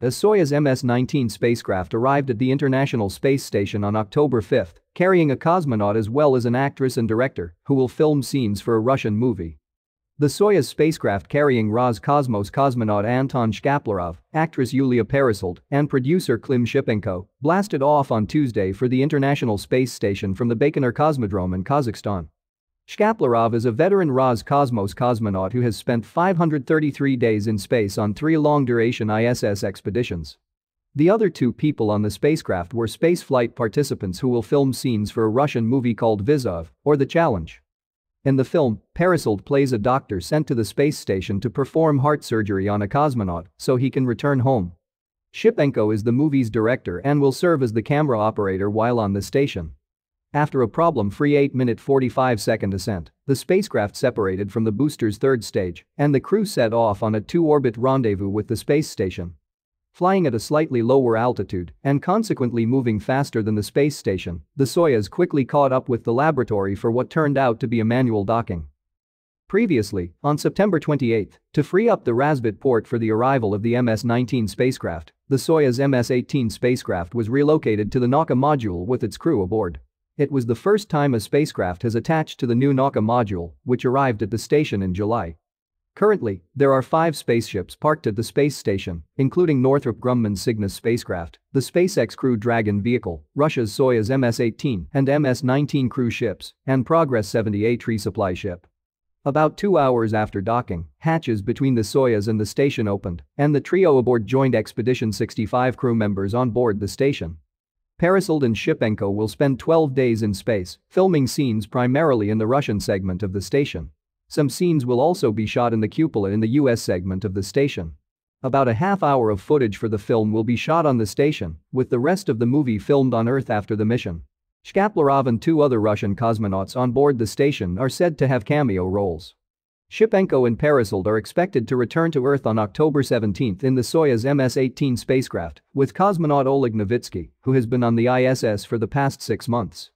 As Soyuz MS-19 spacecraft arrived at the International Space Station on October 5, carrying a cosmonaut as well as an actress and director who will film scenes for a Russian movie. The Soyuz spacecraft carrying Roscosmos cosmonaut Anton Shkaplerov, actress Yulia Perisold, and producer Klim Shipenko blasted off on Tuesday for the International Space Station from the Baikonur Cosmodrome in Kazakhstan. Shkaplerov is a veteran Roscosmos cosmonaut who has spent 533 days in space on three long-duration ISS expeditions. The other two people on the spacecraft were spaceflight participants who will film scenes for a Russian movie called Vizov, or The Challenge. In the film, Parasold plays a doctor sent to the space station to perform heart surgery on a cosmonaut so he can return home. Shipenko is the movie's director and will serve as the camera operator while on the station. After a problem-free 8-minute 45-second ascent, the spacecraft separated from the booster's third stage, and the crew set off on a two-orbit rendezvous with the space station. Flying at a slightly lower altitude and consequently moving faster than the space station, the Soyuz quickly caught up with the laboratory for what turned out to be a manual docking. Previously, on September 28, to free up the Razbit port for the arrival of the MS-19 spacecraft, the Soyuz MS-18 spacecraft was relocated to the Naka module with its crew aboard. It was the first time a spacecraft has attached to the new Naka module, which arrived at the station in July. Currently, there are five spaceships parked at the space station, including Northrop Grumman's Cygnus spacecraft, the SpaceX Crew Dragon vehicle, Russia's Soyuz MS-18 and MS-19 crew ships, and Progress 70 tree resupply ship. About two hours after docking, hatches between the Soyuz and the station opened, and the trio aboard joined Expedition 65 crew members on board the station. Parasold and Shipenko will spend 12 days in space, filming scenes primarily in the Russian segment of the station. Some scenes will also be shot in the cupola in the US segment of the station. About a half hour of footage for the film will be shot on the station, with the rest of the movie filmed on Earth after the mission. Shkaplerov and two other Russian cosmonauts on board the station are said to have cameo roles. Ship Enko and Parasold are expected to return to Earth on October 17 in the Soyuz MS-18 spacecraft with cosmonaut Oleg Novitsky, who has been on the ISS for the past six months.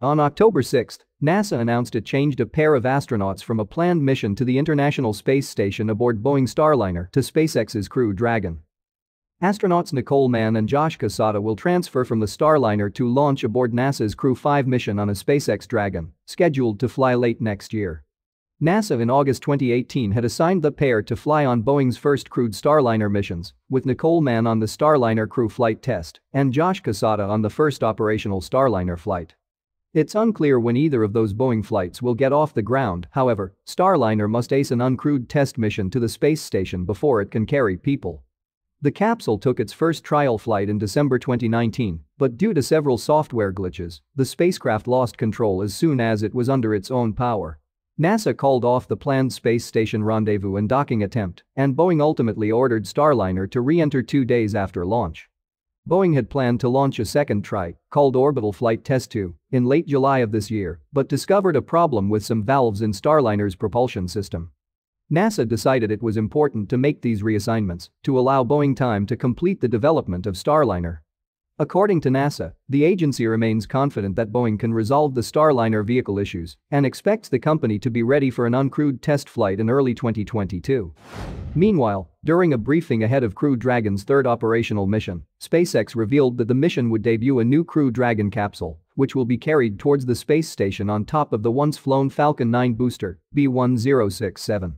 On October 6, NASA announced it changed a pair of astronauts from a planned mission to the International Space Station aboard Boeing Starliner to SpaceX's Crew Dragon. Astronauts Nicole Mann and Josh Casada will transfer from the Starliner to launch aboard NASA's Crew 5 mission on a SpaceX Dragon, scheduled to fly late next year. NASA in August 2018 had assigned the pair to fly on Boeing's first crewed Starliner missions, with Nicole Mann on the Starliner crew flight test and Josh Casada on the first operational Starliner flight. It's unclear when either of those Boeing flights will get off the ground, however, Starliner must ace an uncrewed test mission to the space station before it can carry people. The capsule took its first trial flight in December 2019, but due to several software glitches, the spacecraft lost control as soon as it was under its own power. NASA called off the planned space station rendezvous and docking attempt, and Boeing ultimately ordered Starliner to re-enter two days after launch. Boeing had planned to launch a second try, called Orbital Flight Test 2, in late July of this year, but discovered a problem with some valves in Starliner's propulsion system. NASA decided it was important to make these reassignments to allow Boeing time to complete the development of Starliner. According to NASA, the agency remains confident that Boeing can resolve the Starliner vehicle issues and expects the company to be ready for an uncrewed test flight in early 2022. Meanwhile, during a briefing ahead of Crew Dragon's third operational mission, SpaceX revealed that the mission would debut a new Crew Dragon capsule, which will be carried towards the space station on top of the once flown Falcon 9 booster, B1067.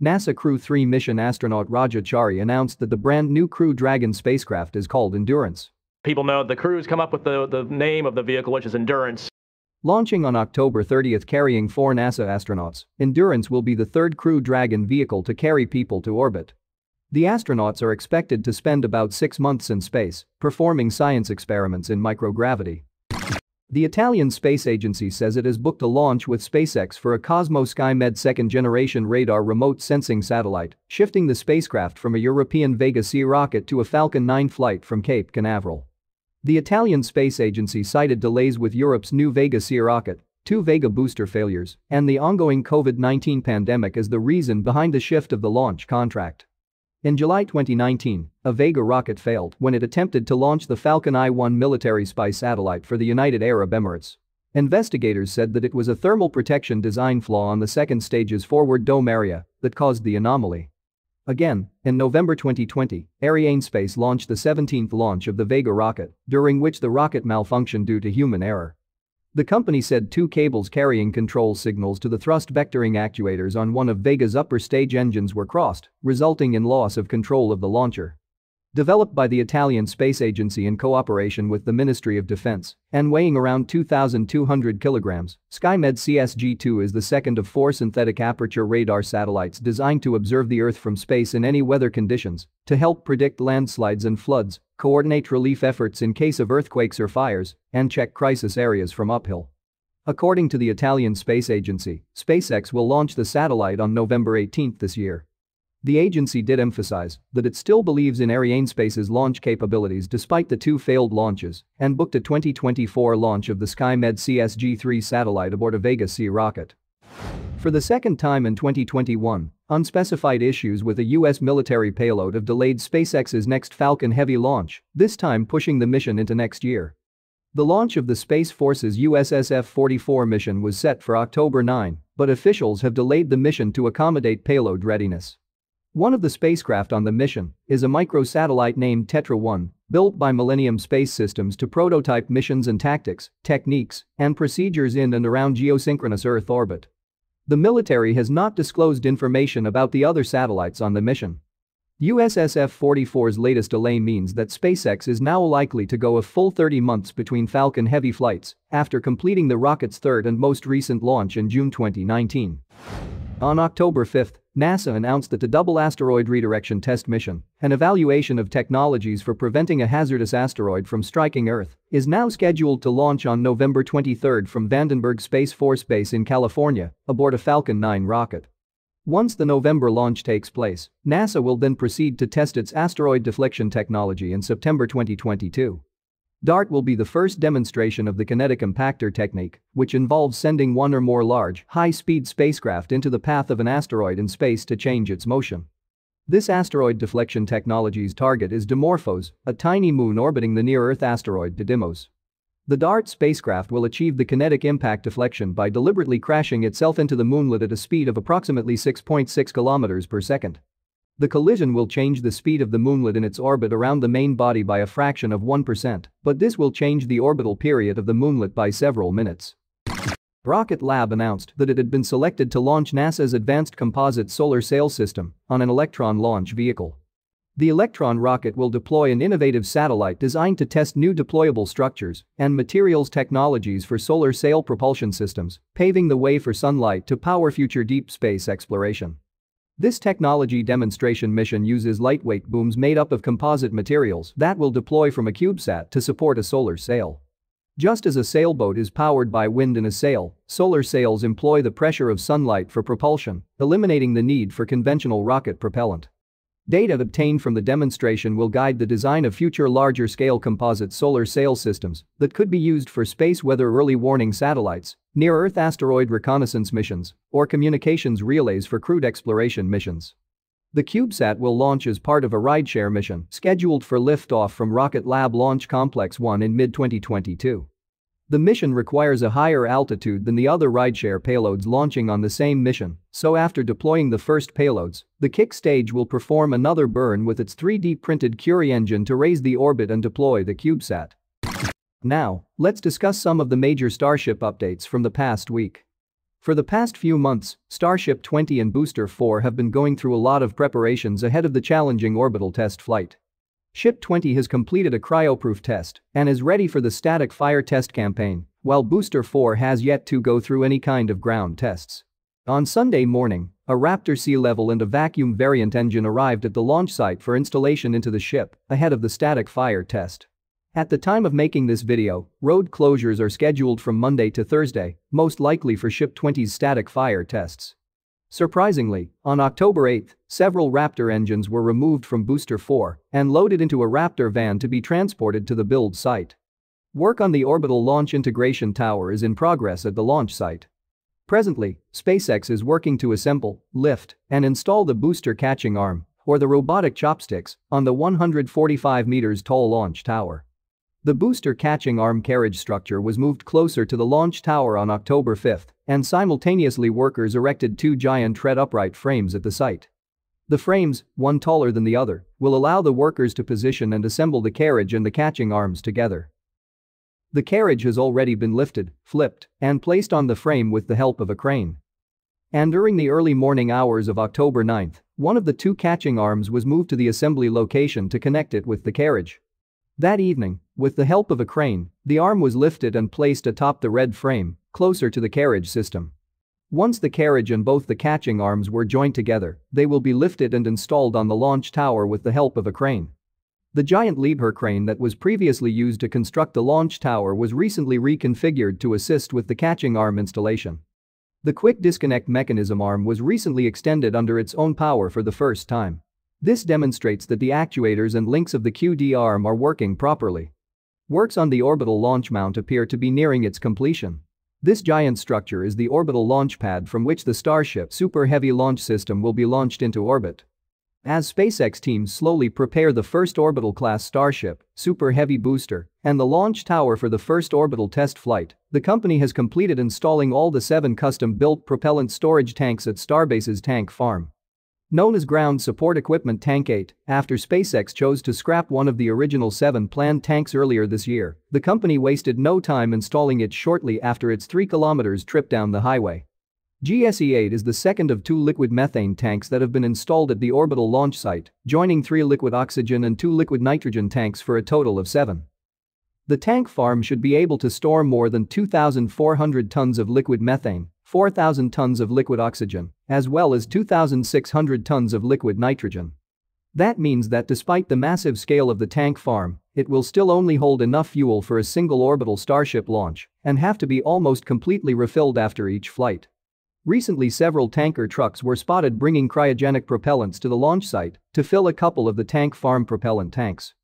NASA Crew 3 mission astronaut Raja Chari announced that the brand new Crew Dragon spacecraft is called Endurance People know the crews come up with the, the name of the vehicle, which is Endurance. Launching on October 30th carrying four NASA astronauts, Endurance will be the third Crew Dragon vehicle to carry people to orbit. The astronauts are expected to spend about six months in space, performing science experiments in microgravity. The Italian Space Agency says it has booked a launch with SpaceX for a Cosmo SkyMed second-generation radar remote sensing satellite, shifting the spacecraft from a European Vega C rocket to a Falcon 9 flight from Cape Canaveral. The Italian space agency cited delays with Europe's new Vega C rocket, two Vega booster failures, and the ongoing COVID-19 pandemic as the reason behind the shift of the launch contract. In July 2019, a Vega rocket failed when it attempted to launch the Falcon I-1 military spy satellite for the United Arab Emirates. Investigators said that it was a thermal protection design flaw on the second stage's forward dome area that caused the anomaly. Again, in November 2020, Arianespace launched the 17th launch of the Vega rocket, during which the rocket malfunctioned due to human error. The company said two cables carrying control signals to the thrust vectoring actuators on one of Vega's upper stage engines were crossed, resulting in loss of control of the launcher developed by the Italian Space Agency in cooperation with the Ministry of Defense and weighing around 2,200 kilograms, SkyMed CSG-2 is the second of four synthetic aperture radar satellites designed to observe the Earth from space in any weather conditions to help predict landslides and floods, coordinate relief efforts in case of earthquakes or fires, and check crisis areas from uphill. According to the Italian Space Agency, SpaceX will launch the satellite on November 18 this year. The agency did emphasize that it still believes in Arianespace's launch capabilities despite the two failed launches and booked a 2024 launch of the SkyMed CSG-3 satellite aboard a Vega C rocket. For the second time in 2021, unspecified issues with a U.S. military payload have delayed SpaceX's next Falcon Heavy launch, this time pushing the mission into next year. The launch of the Space Force's USS 44 mission was set for October 9, but officials have delayed the mission to accommodate payload readiness. One of the spacecraft on the mission is a microsatellite named Tetra-1, built by Millennium Space Systems to prototype missions and tactics, techniques, and procedures in and around geosynchronous Earth orbit. The military has not disclosed information about the other satellites on the mission. USSF-44's latest delay means that SpaceX is now likely to go a full 30 months between Falcon Heavy flights after completing the rocket's third and most recent launch in June 2019. On October 5, NASA announced that the Double Asteroid Redirection Test Mission, an evaluation of technologies for preventing a hazardous asteroid from striking Earth, is now scheduled to launch on November 23 from Vandenberg Space Force Base in California aboard a Falcon 9 rocket. Once the November launch takes place, NASA will then proceed to test its asteroid deflection technology in September 2022. DART will be the first demonstration of the kinetic impactor technique, which involves sending one or more large, high-speed spacecraft into the path of an asteroid in space to change its motion. This asteroid deflection technology's target is Dimorphos, a tiny moon orbiting the near-Earth asteroid Didymos. The DART spacecraft will achieve the kinetic impact deflection by deliberately crashing itself into the moonlet at a speed of approximately 6.6 kilometers per second. The collision will change the speed of the moonlet in its orbit around the main body by a fraction of 1%, but this will change the orbital period of the moonlet by several minutes. Rocket Lab announced that it had been selected to launch NASA's Advanced Composite Solar Sail System on an Electron launch vehicle. The Electron rocket will deploy an innovative satellite designed to test new deployable structures and materials technologies for solar sail propulsion systems, paving the way for sunlight to power future deep space exploration. This technology demonstration mission uses lightweight booms made up of composite materials that will deploy from a CubeSat to support a solar sail. Just as a sailboat is powered by wind and a sail, solar sails employ the pressure of sunlight for propulsion, eliminating the need for conventional rocket propellant. Data obtained from the demonstration will guide the design of future larger-scale composite solar sail systems that could be used for space weather early warning satellites, near-Earth asteroid reconnaissance missions, or communications relays for crewed exploration missions. The CubeSat will launch as part of a rideshare mission scheduled for liftoff from Rocket Lab Launch Complex 1 in mid-2022. The mission requires a higher altitude than the other rideshare payloads launching on the same mission, so after deploying the first payloads, the kick stage will perform another burn with its 3D-printed Curie engine to raise the orbit and deploy the CubeSat. Now, let's discuss some of the major Starship updates from the past week. For the past few months, Starship 20 and Booster 4 have been going through a lot of preparations ahead of the challenging orbital test flight. Ship 20 has completed a cryoproof test and is ready for the static fire test campaign, while Booster 4 has yet to go through any kind of ground tests. On Sunday morning, a Raptor sea level and a vacuum variant engine arrived at the launch site for installation into the ship ahead of the static fire test. At the time of making this video, road closures are scheduled from Monday to Thursday, most likely for Ship 20's static fire tests. Surprisingly, on October 8, several Raptor engines were removed from Booster 4 and loaded into a Raptor van to be transported to the build site. Work on the Orbital Launch Integration Tower is in progress at the launch site. Presently, SpaceX is working to assemble, lift, and install the booster catching arm, or the robotic chopsticks, on the 145 meters tall launch tower. The booster catching arm carriage structure was moved closer to the launch tower on October 5, and simultaneously workers erected two giant tread upright frames at the site. The frames, one taller than the other, will allow the workers to position and assemble the carriage and the catching arms together. The carriage has already been lifted, flipped, and placed on the frame with the help of a crane. And during the early morning hours of October 9, one of the two catching arms was moved to the assembly location to connect it with the carriage. That evening, with the help of a crane, the arm was lifted and placed atop the red frame, closer to the carriage system. Once the carriage and both the catching arms were joined together, they will be lifted and installed on the launch tower with the help of a crane. The giant Liebherr crane that was previously used to construct the launch tower was recently reconfigured to assist with the catching arm installation. The quick disconnect mechanism arm was recently extended under its own power for the first time. This demonstrates that the actuators and links of the QD arm are working properly. Works on the orbital launch mount appear to be nearing its completion. This giant structure is the orbital launch pad from which the Starship Super Heavy launch system will be launched into orbit. As SpaceX teams slowly prepare the first orbital-class Starship, Super Heavy booster, and the launch tower for the first orbital test flight, the company has completed installing all the seven custom-built propellant storage tanks at Starbase's tank farm known as Ground Support Equipment Tank 8, after SpaceX chose to scrap one of the original seven planned tanks earlier this year, the company wasted no time installing it shortly after its 3 kilometers trip down the highway. GSE-8 is the second of two liquid methane tanks that have been installed at the orbital launch site, joining three liquid oxygen and two liquid nitrogen tanks for a total of seven. The tank farm should be able to store more than 2,400 tons of liquid methane, 4,000 tons of liquid oxygen, as well as 2,600 tons of liquid nitrogen. That means that despite the massive scale of the tank farm, it will still only hold enough fuel for a single orbital Starship launch and have to be almost completely refilled after each flight. Recently several tanker trucks were spotted bringing cryogenic propellants to the launch site to fill a couple of the tank farm propellant tanks.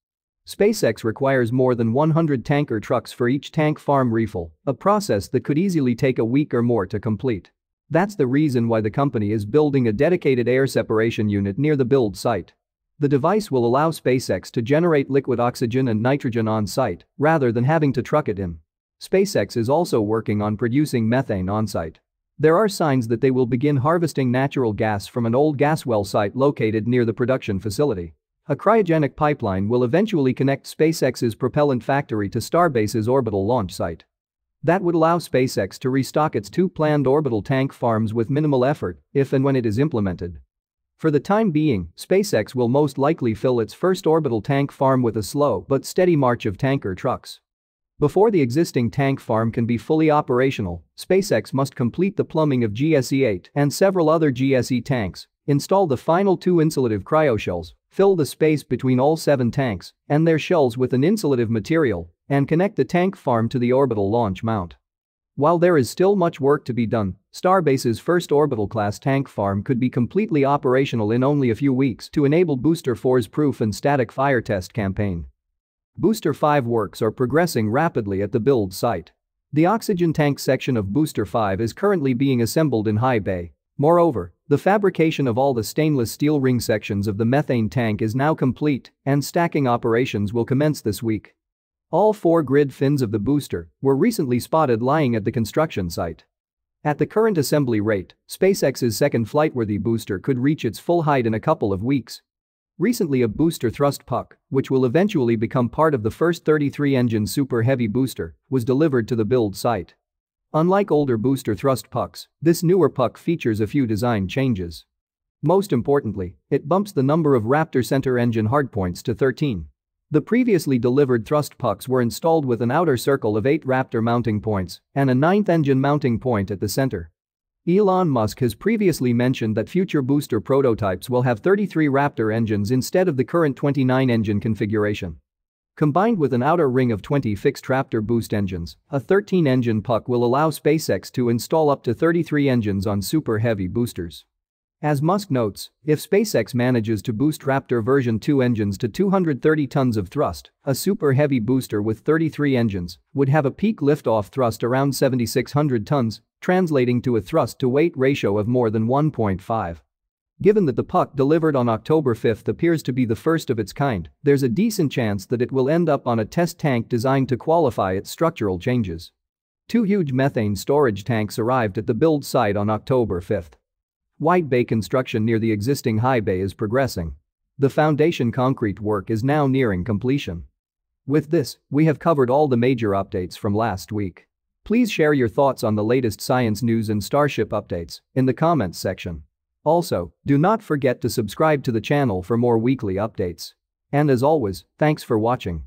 SpaceX requires more than 100 tanker trucks for each tank farm refill, a process that could easily take a week or more to complete. That's the reason why the company is building a dedicated air separation unit near the build site. The device will allow SpaceX to generate liquid oxygen and nitrogen on site rather than having to truck it in. SpaceX is also working on producing methane on site. There are signs that they will begin harvesting natural gas from an old gas well site located near the production facility. A cryogenic pipeline will eventually connect SpaceX's propellant factory to Starbase's orbital launch site. That would allow SpaceX to restock its two planned orbital tank farms with minimal effort if and when it is implemented. For the time being, SpaceX will most likely fill its first orbital tank farm with a slow but steady march of tanker trucks. Before the existing tank farm can be fully operational, SpaceX must complete the plumbing of GSE-8 and several other GSE tanks Install the final two insulative cryoshells, fill the space between all seven tanks and their shells with an insulative material, and connect the tank farm to the orbital launch mount. While there is still much work to be done, Starbase's first orbital-class tank farm could be completely operational in only a few weeks to enable Booster 4's proof and static fire test campaign. Booster 5 works are progressing rapidly at the build site. The oxygen tank section of Booster 5 is currently being assembled in High Bay. Moreover, the fabrication of all the stainless steel ring sections of the methane tank is now complete and stacking operations will commence this week. All four grid fins of the booster were recently spotted lying at the construction site. At the current assembly rate, SpaceX's second flightworthy booster could reach its full height in a couple of weeks. Recently a booster thrust puck, which will eventually become part of the first 33-engine Super Heavy booster, was delivered to the build site. Unlike older booster thrust pucks, this newer puck features a few design changes. Most importantly, it bumps the number of Raptor center engine hardpoints to 13. The previously delivered thrust pucks were installed with an outer circle of eight Raptor mounting points and a ninth engine mounting point at the center. Elon Musk has previously mentioned that future booster prototypes will have 33 Raptor engines instead of the current 29 engine configuration. Combined with an outer ring of 20 fixed Raptor boost engines, a 13-engine puck will allow SpaceX to install up to 33 engines on Super Heavy boosters. As Musk notes, if SpaceX manages to boost Raptor version 2 engines to 230 tons of thrust, a Super Heavy booster with 33 engines would have a peak liftoff thrust around 7,600 tons, translating to a thrust-to-weight ratio of more than 1.5. Given that the puck delivered on October 5 appears to be the first of its kind, there's a decent chance that it will end up on a test tank designed to qualify its structural changes. Two huge methane storage tanks arrived at the build site on October 5. White Bay construction near the existing high bay is progressing. The foundation concrete work is now nearing completion. With this, we have covered all the major updates from last week. Please share your thoughts on the latest science news and Starship updates in the comments section. Also, do not forget to subscribe to the channel for more weekly updates. And as always, thanks for watching.